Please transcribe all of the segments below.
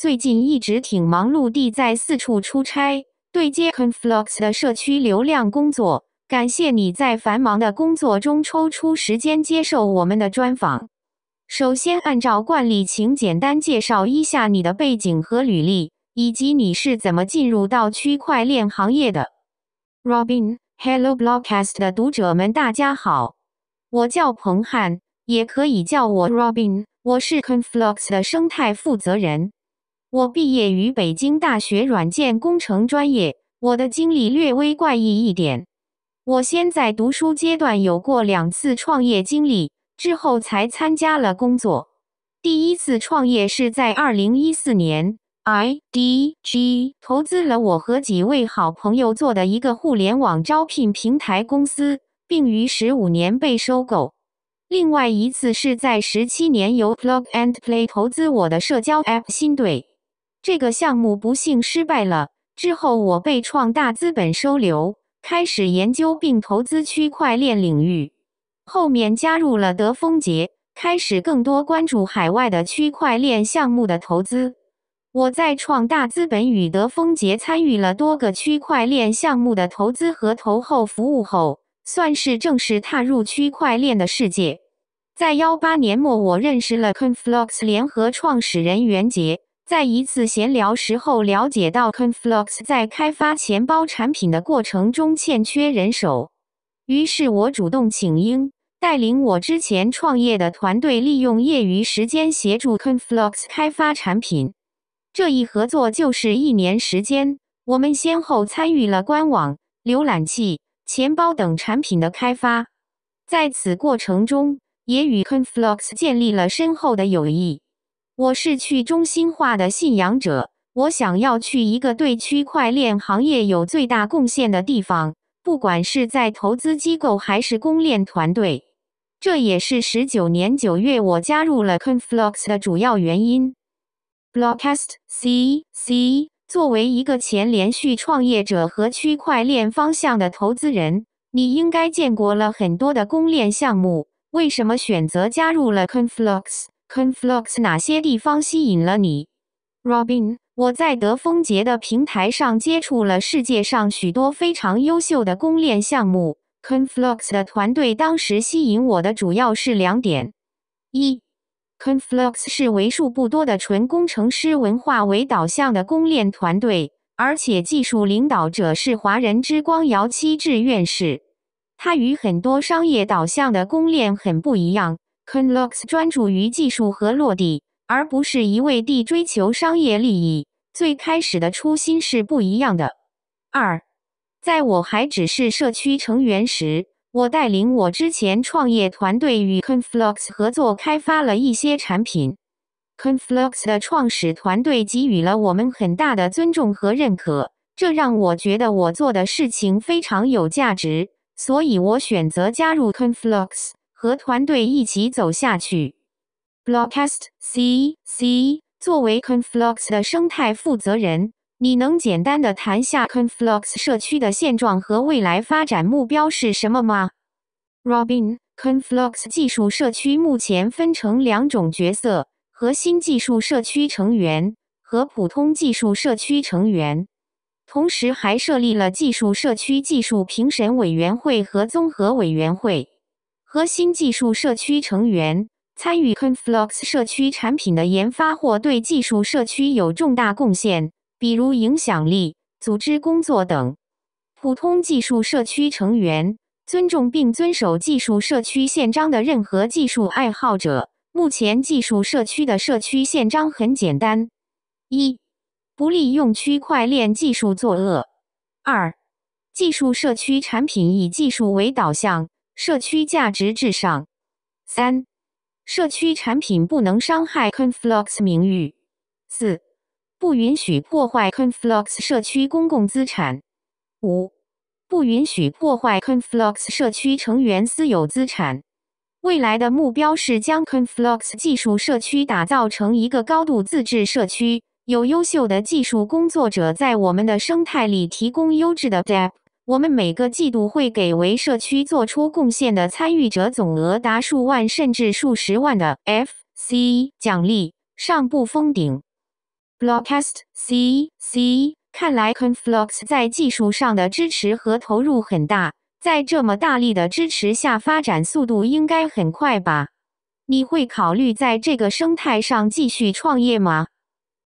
最近一直挺忙碌地在四处出差，对接 Conflux 的社区流量工作。感谢你在繁忙的工作中抽出时间接受我们的专访。首先，按照惯例，请简单介绍一下你的背景和履历，以及你是怎么进入到区块链行业的。Robin，Hello b l o c k c a s t 的读者们，大家好，我叫彭汉，也可以叫我 Robin。我是 Conflux 的生态负责人。我毕业于北京大学软件工程专业。我的经历略微怪异一点。我先在读书阶段有过两次创业经历，之后才参加了工作。第一次创业是在二零一四年，IDG 投资了我和几位好朋友做的一个互联网招聘平台公司，并于十五年被收购。另外一次是在十七年，由 Plug and Play 投资我的社交 App 新队。这个项目不幸失败了。之后，我被创大资本收留，开始研究并投资区块链领域。后面加入了德丰杰，开始更多关注海外的区块链项目的投资。我在创大资本与德丰杰参与了多个区块链项目的投资和投后服务后，算是正式踏入区块链的世界。在幺八年末，我认识了 Conflux 联合创始人袁杰。在一次闲聊时候，了解到 Conflux 在开发钱包产品的过程中欠缺人手，于是我主动请缨，带领我之前创业的团队，利用业余时间协助 Conflux 开发产品。这一合作就是一年时间，我们先后参与了官网、浏览器、钱包等产品的开发，在此过程中，也与 Conflux 建立了深厚的友谊。我是去中心化的信仰者，我想要去一个对区块链行业有最大贡献的地方，不管是在投资机构还是公链团队。这也是十九年九月我加入了 Conflux 的主要原因。Blockcast C C 作为一个前连续创业者和区块链方向的投资人，你应该见过了很多的公链项目，为什么选择加入了 Conflux？Conflux 哪些地方吸引了你，Robin？我在德丰杰的平台上接触了世界上许多非常优秀的公链项目。Conflux 的团队当时吸引我的主要是两点：一，Conflux 是为数不多的纯工程师文化为导向的公链团队，而且技术领导者是华人之光姚期智院士，他与很多商业导向的公链很不一样。k o n f l u x 专注于技术和落地，而不是一味地追求商业利益。最开始的初心是不一样的。二，在我还只是社区成员时，我带领我之前创业团队与 Conflux 合作开发了一些产品。Conflux 的创始团队给予了我们很大的尊重和认可，这让我觉得我做的事情非常有价值，所以我选择加入 Conflux。和团队一起走下去。Blockcast CC 作为 Conflux 的生态负责人，你能简单的谈下 Conflux 社区的现状和未来发展目标是什么吗？Robin，Conflux 技术社区目前分成两种角色：核心技术社区成员和普通技术社区成员。同时，还设立了技术社区技术评审委员会和综合委员会。核心技术社区成员参与 Conflux 社区产品的研发或对技术社区有重大贡献，比如影响力、组织工作等。普通技术社区成员尊重并遵守技术社区宪章的任何技术爱好者。目前，技术社区的社区宪章很简单：一、不利用区块链技术作恶；二、技术社区产品以技术为导向。社区价值至上。三、社区产品不能伤害 Conflux 名誉。四、不允许破坏 Conflux 社区公共资产。五、不允许破坏 Conflux 社区成员私有资产。未来的目标是将 Conflux 技术社区打造成一个高度自治社区，有优秀的技术工作者在我们的生态里提供优质的 a p t 我们每个季度会给为社区做出贡献的参与者总额达数万甚至数十万的 F C 奖励，上不封顶。Blockcast CC 看来 Conflux 在技术上的支持和投入很大，在这么大力的支持下，发展速度应该很快吧？你会考虑在这个生态上继续创业吗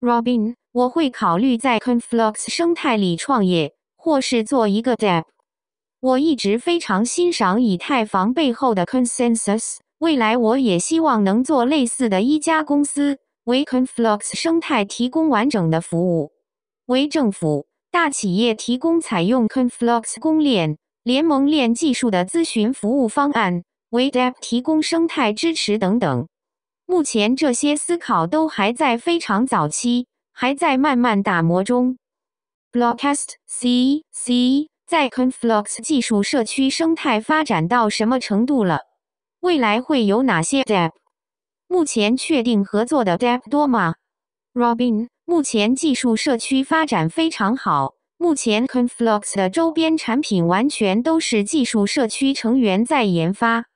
，Robin？我会考虑在 Conflux 生态里创业。或是做一个 DeFi，我一直非常欣赏以太坊背后的 Consensus，未来我也希望能做类似的一家公司，为 Conflux 生态提供完整的服务，为政府、大企业提供采用 Conflux 公链、联盟链技术的咨询服务方案，为 DeFi 提供生态支持等等。目前这些思考都还在非常早期，还在慢慢打磨中。BlockCast CC 在 Conflux 技术社区生态发展到什么程度了？未来会有哪些 d e p 目前确定合作的 d e p 多吗？Robin，目前技术社区发展非常好，目前 Conflux 的周边产品完全都是技术社区成员在研发。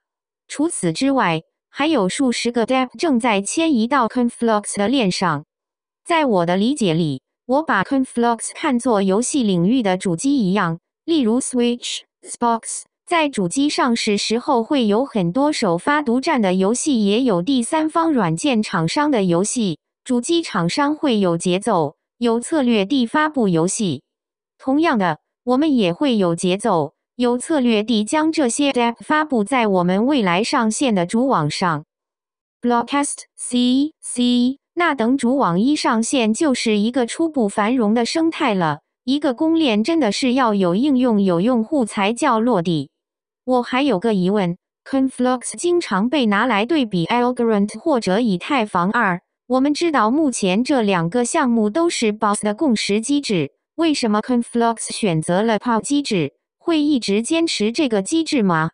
除此之外，还有数十个 d e p 正在迁移到 Conflux 的链上。在我的理解里。我把 Conflux 看作游戏领域的主机一样，例如 Switch、Spox，在主机上市时候会有很多首发独占的游戏，也有第三方软件厂商的游戏。主机厂商会有节奏、有策略地发布游戏。同样的，我们也会有节奏、有策略地将这些 App 发布在我们未来上线的主网上。Broadcast C C。那等主网一上线，就是一个初步繁荣的生态了。一个公链真的是要有应用、有用户才叫落地。我还有个疑问，Conflux 经常被拿来对比 e l g o r a n d 或者以太坊二。我们知道目前这两个项目都是 b o s 的共识机制，为什么 Conflux 选择了 PoW 机制？会一直坚持这个机制吗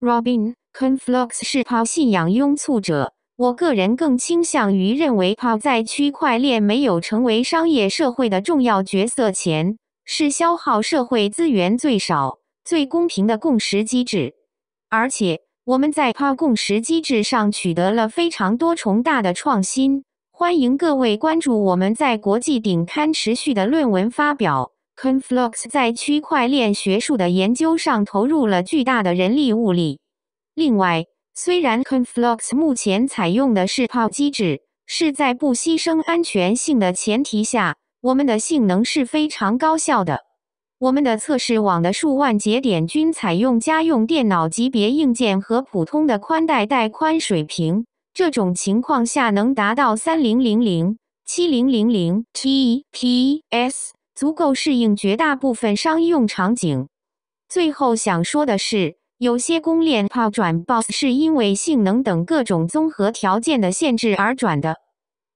？Robin，Conflux 是 PoW 信仰拥簇者。我个人更倾向于认为，Po 在区块链没有成为商业社会的重要角色前，是消耗社会资源最少、最公平的共识机制。而且，我们在 Po 共识机制上取得了非常多重大的创新。欢迎各位关注我们在国际顶刊持续的论文发表。Conflux 在区块链学术的研究上投入了巨大的人力物力。另外，虽然 Conflux 目前采用的是 p o 机制，是在不牺牲安全性的前提下，我们的性能是非常高效的。我们的测试网的数万节点均采用家用电脑级别硬件和普通的宽带带宽水平，这种情况下能达到3000 7000 TPS，足够适应绝大部分商用场景。最后想说的是。有些公链转 BOSS 是因为性能等各种综合条件的限制而转的。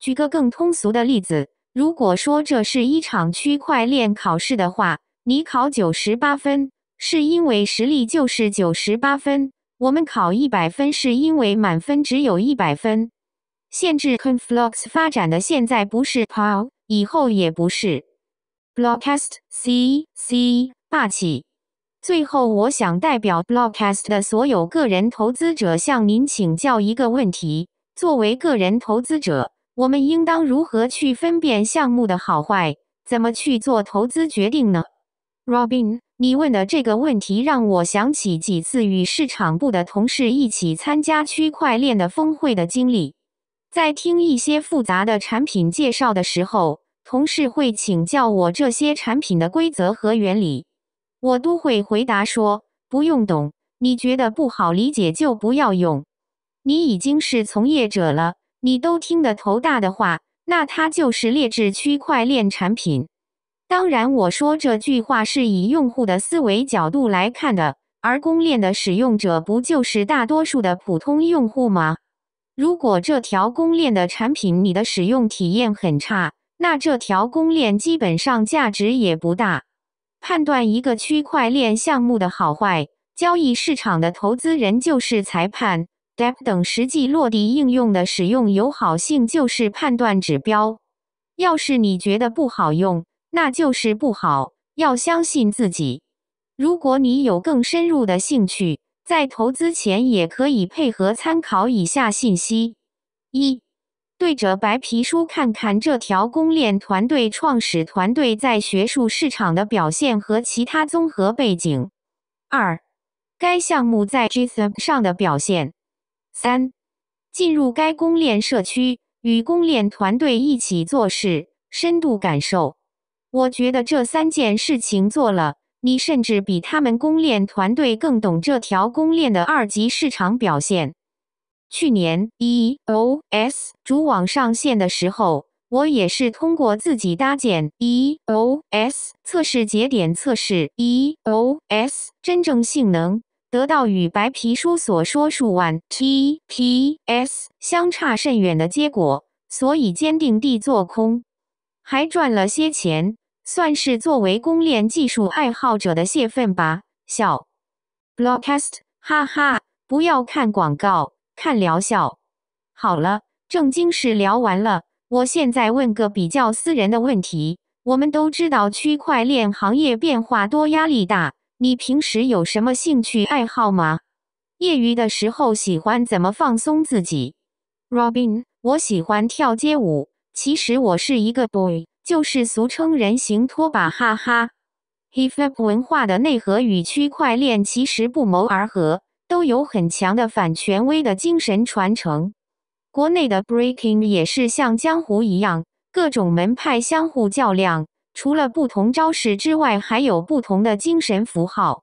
举个更通俗的例子，如果说这是一场区块链考试的话，你考九十八分是因为实力就是九十八分；我们考一百分是因为满分只有一百分。限制 Conflux 发展的现在不是 Pow，以后也不是 b l o c k c a s t C C 霸气。最后，我想代表 BlockCast 的所有个人投资者向您请教一个问题：作为个人投资者，我们应当如何去分辨项目的好坏？怎么去做投资决定呢？Robin，你问的这个问题让我想起几次与市场部的同事一起参加区块链的峰会的经历。在听一些复杂的产品介绍的时候，同事会请教我这些产品的规则和原理。我都会回答说：不用懂，你觉得不好理解就不要用。你已经是从业者了，你都听得头大的话，那它就是劣质区块链产品。当然，我说这句话是以用户的思维角度来看的，而公链的使用者不就是大多数的普通用户吗？如果这条公链的产品你的使用体验很差，那这条公链基本上价值也不大。判断一个区块链项目的好坏，交易市场的投资人就是裁判。d e p 等实际落地应用的使用友好性就是判断指标。要是你觉得不好用，那就是不好。要相信自己。如果你有更深入的兴趣，在投资前也可以配合参考以下信息：一。对着白皮书看看这条公链团队创始团队在学术市场的表现和其他综合背景。二，该项目在 g i t h 上的表现。三，进入该公链社区，与公链团队一起做事，深度感受。我觉得这三件事情做了，你甚至比他们公链团队更懂这条公链的二级市场表现。去年 EOS 主网上线的时候，我也是通过自己搭建 EOS 测试节点测试 EOS 真正性能，得到与白皮书所说数万 TPS 相差甚远的结果，所以坚定地做空，还赚了些钱，算是作为公链技术爱好者的泄愤吧。笑 broadcast，哈哈，不要看广告。看疗效好了，正经事聊完了。我现在问个比较私人的问题：我们都知道区块链行业变化多，压力大。你平时有什么兴趣爱好吗？业余的时候喜欢怎么放松自己？Robin，我喜欢跳街舞。其实我是一个 boy，就是俗称人形拖把，哈哈。Hip hop 文化的内核与区块链其实不谋而合。有很强的反权威的精神传承。国内的 Breaking 也是像江湖一样，各种门派相互较量。除了不同招式之外，还有不同的精神符号。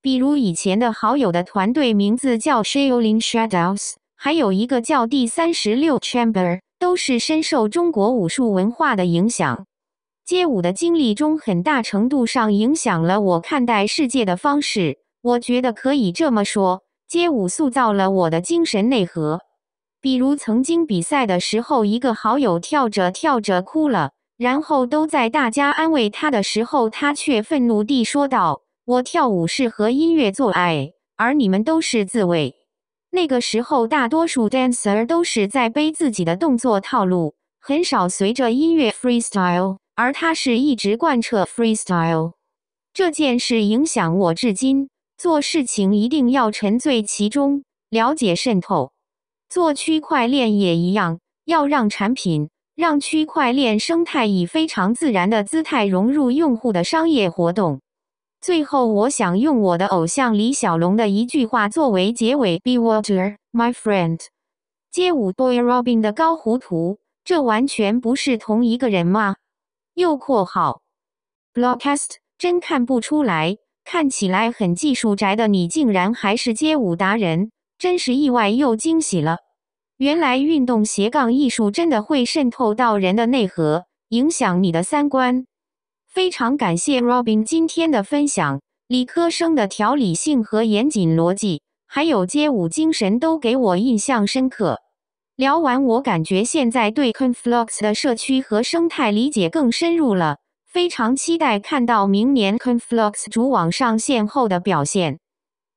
比如以前的好友的团队名字叫 s h i l i n g Shadows，还有一个叫第三十六 Chamber，都是深受中国武术文化的影响。街舞的经历中，很大程度上影响了我看待世界的方式。我觉得可以这么说。街舞塑造了我的精神内核。比如，曾经比赛的时候，一个好友跳着跳着哭了，然后都在大家安慰他的时候，他却愤怒地说道：“我跳舞是和音乐做爱，而你们都是自慰。”那个时候，大多数 dancer 都是在背自己的动作套路，很少随着音乐 freestyle，而他是一直贯彻 freestyle 这件事，影响我至今。做事情一定要沉醉其中，了解渗透。做区块链也一样，要让产品、让区块链生态以非常自然的姿态融入用户的商业活动。最后，我想用我的偶像李小龙的一句话作为结尾：“Be water, my friend。”街舞 boy Robin 的高糊涂，这完全不是同一个人吗？又括号，broadcast 真看不出来。看起来很技术宅的你，竟然还是街舞达人，真是意外又惊喜了。原来运动斜杠艺术真的会渗透到人的内核，影响你的三观。非常感谢 Robin 今天的分享，理科生的条理性和严谨逻辑，还有街舞精神都给我印象深刻。聊完我感觉现在对 Conflux 的社区和生态理解更深入了。非常期待看到明年 Conflux 主网上线后的表现。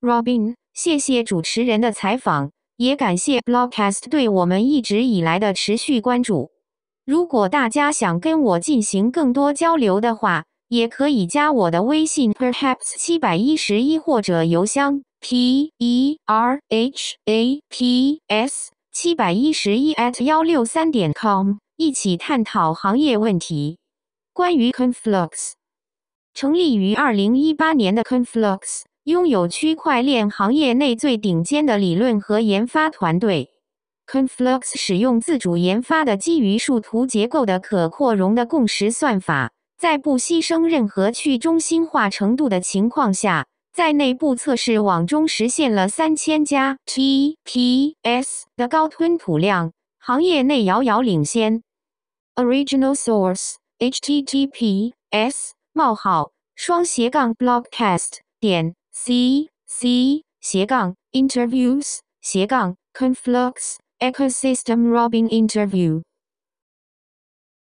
Robin，谢谢主持人的采访，也感谢 BlockCast 对我们一直以来的持续关注。如果大家想跟我进行更多交流的话，也可以加我的微信 Perhaps 七百一十一或者邮箱 p e r h a p s 七百一十一 at 幺六三点 com 一起探讨行业问题。关于 Conflux，成立于二零一八年的 Conflux 拥有区块链行业内最顶尖的理论和研发团队。Conflux 使用自主研发的基于树图结构的可扩容的共识算法，在不牺牲任何去中心化程度的情况下，在内部测试网中实现了三千加 TPS 的高吞吐量，行业内遥遥领先。Original Source。https 冒号双斜杠 blogcast 点 c c 斜杠 interviews 斜杠 conflux ecosystem robin interview。